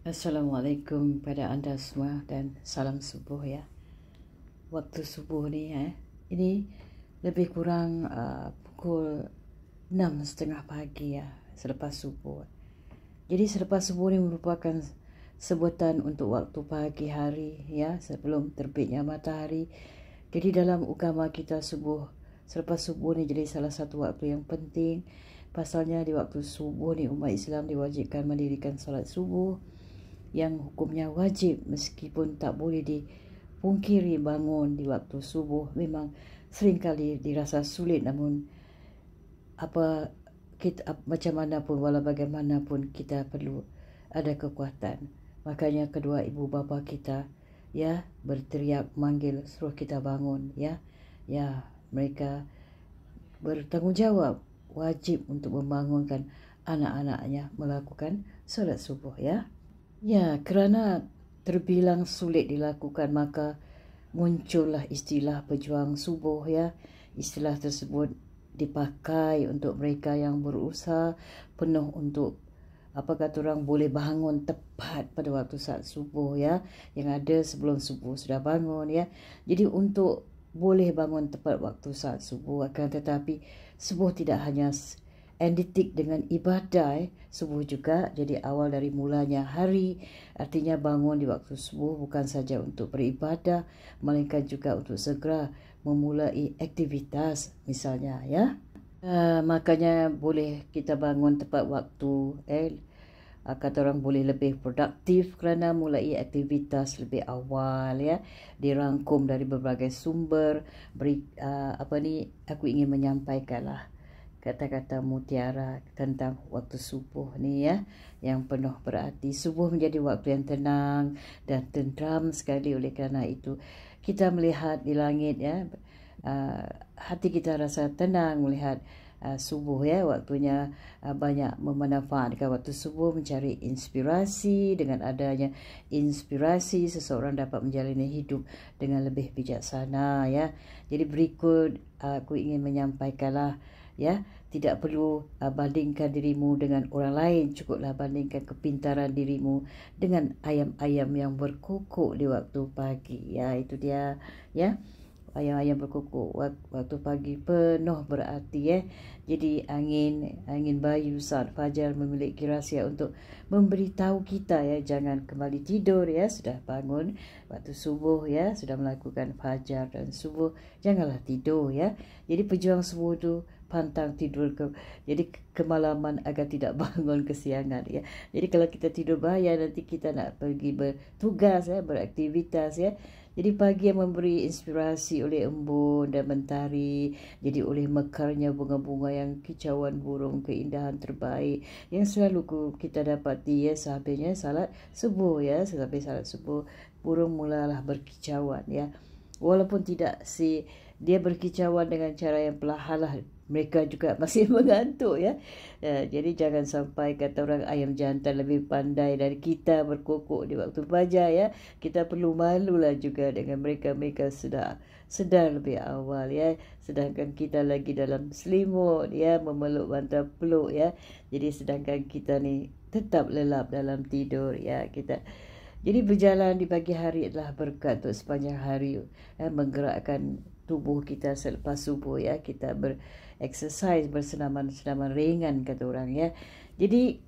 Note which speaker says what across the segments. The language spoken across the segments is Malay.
Speaker 1: Assalamualaikum kepada anda semua dan salam subuh ya. Waktu subuh ni ya. Eh, ini lebih kurang uh, pukul 6.30 pagi ya selepas subuh. Jadi selepas subuh ni merupakan sebutan untuk waktu pagi hari ya sebelum terbitnya matahari. Jadi dalam agama kita subuh selepas subuh ni jadi salah satu waktu yang penting. Pasalnya di waktu subuh ni umat Islam diwajibkan mendirikan solat subuh yang hukumnya wajib meskipun tak boleh dipungkiri bangun di waktu subuh memang sering kali dirasa sulit namun apa kita macam mana pun walau bagaimanapun kita perlu ada kekuatan makanya kedua ibu bapa kita ya berteriak manggil suruh kita bangun ya ya mereka bertanggungjawab wajib untuk membangunkan anak-anaknya melakukan solat subuh ya Ya, kerana terbilang sulit dilakukan maka muncullah istilah pejuang subuh ya. Istilah tersebut dipakai untuk mereka yang berusaha penuh untuk apa kata orang boleh bangun tepat pada waktu saat subuh ya yang ada sebelum subuh sudah bangun ya jadi untuk boleh bangun tepat waktu saat subuh akan tetapi subuh tidak hanya Enditik dengan ibadai eh. subuh juga jadi awal dari mulanya hari artinya bangun di waktu subuh bukan saja untuk beribadah melainkan juga untuk segera memulai aktivitas misalnya ya uh, makanya boleh kita bangun tepat waktu eh ah, kata orang boleh lebih produktif kerana mulai aktivitas lebih awal ya dirangkum dari berbagai sumber beri, uh, apa ni aku ingin menyampaikan lah kata-kata mutiara tentang waktu subuh ni ya yang penuh berarti subuh menjadi waktu yang tenang dan tenteram sekali oleh kerana itu kita melihat di langit ya ah, hati kita rasa tenang melihat ah, subuh ya waktunya ah, banyak memanfaatkan waktu subuh mencari inspirasi dengan adanya inspirasi seseorang dapat menjalani hidup dengan lebih bijaksana ya jadi berikut aku ingin menyampaikanlah ya tidak perlu uh, bandingkan dirimu dengan orang lain cukuplah bandingkan kepintaran dirimu dengan ayam-ayam yang berkokok di waktu pagi ya itu dia ya ayam-ayam berkokok waktu pagi penuh berarti ya jadi angin angin bayu saat fajar memiliki rahsia untuk memberitahu kita ya jangan kembali tidur ya sudah bangun waktu subuh ya sudah melakukan fajar dan subuh janganlah tidur ya jadi pejuang subuh itu pantang tidur ke jadi kemalaman agar tidak bangun kesiangan ya jadi kalau kita tidur bahaya nanti kita nak pergi bertugas ya beraktivitas ya jadi pagi yang memberi inspirasi oleh embun dan mentari jadi oleh mekarnya bunga-bunga yang kicauan burung keindahan terbaik yang selalu kita dapati ya sehabisnya salat subuh ya sehabis salat subuh burung mulalah berkicauan ya walaupun tidak si dia berkicauan dengan cara yang perlahan lah, mereka juga masih mengantuk ya. ya jadi jangan sampai kata orang ayam jantan lebih pandai dari kita berkokok di waktu fajar ya. Kita perlu malu lah juga dengan mereka-mereka sudah sedar lebih awal ya. Sedangkan kita lagi dalam selimut ya memeluk bantal peluk ya. Jadi sedangkan kita ni tetap lelap dalam tidur ya kita. Jadi berjalan di pagi hari adalah berkat untuk sepanjang hari ya, menggerakkan tubuh kita selepas subuh ya kita berexercise bersenaman-senaman ringan kata orang ya. Jadi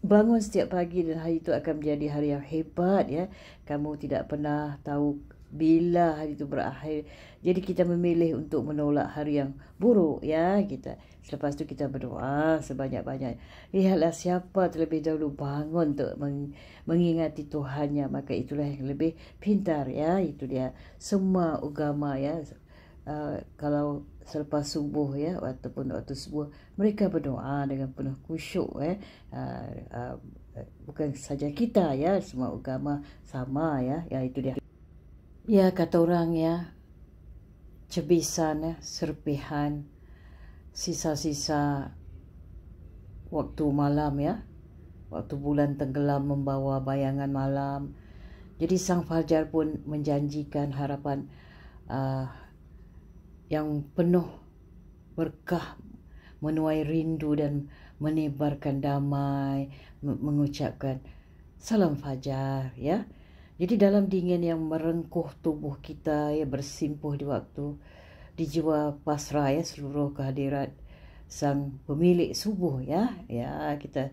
Speaker 1: bangun setiap pagi dan hari itu akan menjadi hari yang hebat ya. Kamu tidak pernah tahu bila hari itu berakhir. Jadi kita memilih untuk menolak hari yang buruk ya kita. Selepas itu kita berdoa sebanyak-banyak. Lihatlah siapa terlebih dahulu bangun untuk mengingati Tuhannya. Maka itulah yang lebih pintar ya. Itu dia semua agama ya. Uh, kalau selepas subuh ya ataupun waktu subuh mereka berdoa dengan penuh khusyuk eh uh, uh, bukan saja kita ya semua agama sama ya ya itu dia ya kata orang ya cebisan ya serpihan sisa-sisa waktu malam ya waktu bulan tenggelam membawa bayangan malam jadi sang fajar pun menjanjikan harapan uh, yang penuh berkah menuai rindu dan menebarkan damai mengucapkan salam fajar ya jadi dalam dingin yang merengkuh tubuh kita ya bersimpuh di waktu di jiwa pasrah ya seluruh kehadiran sang pemilik subuh ya ya kita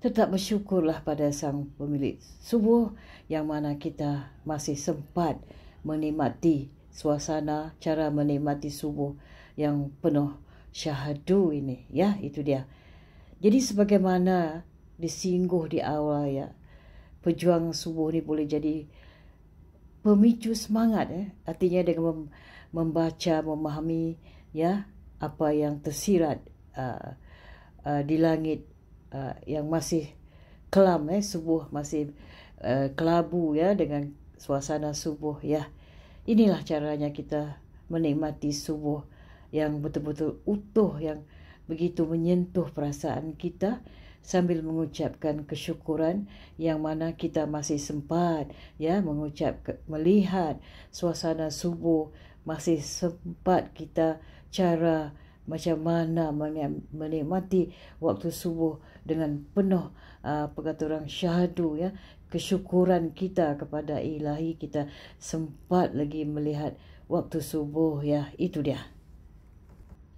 Speaker 1: tetap bersyukurlah pada sang pemilik subuh yang mana kita masih sempat menikmati suasana cara menikmati subuh yang penuh syahadu ini ya itu dia jadi sebagaimana disinggung di awal ya pejuang subuh ni boleh jadi pemicu semangat ya artinya dengan membaca memahami ya apa yang tersirat uh, uh, di langit uh, yang masih kelam eh subuh masih uh, kelabu ya dengan suasana subuh ya inilah caranya kita menikmati subuh yang betul-betul utuh yang begitu menyentuh perasaan kita sambil mengucapkan kesyukuran yang mana kita masih sempat ya mengucap melihat suasana subuh masih sempat kita cara macam mana menikmati waktu subuh dengan penuh uh, ah, pengaturan syahdu ya kesyukuran kita kepada ilahi kita sempat lagi melihat waktu subuh ya itu dia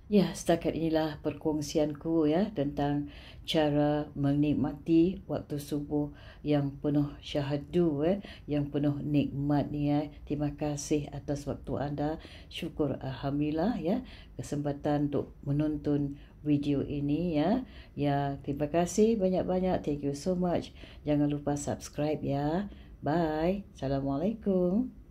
Speaker 1: ya setakat inilah perkongsianku ya tentang cara menikmati waktu subuh yang penuh syahadu eh yang penuh nikmat ni ya terima kasih atas waktu anda syukur alhamdulillah ya kesempatan untuk menonton video ini ya. Ya, terima kasih banyak-banyak. Thank you so much. Jangan lupa subscribe ya. Bye. Assalamualaikum.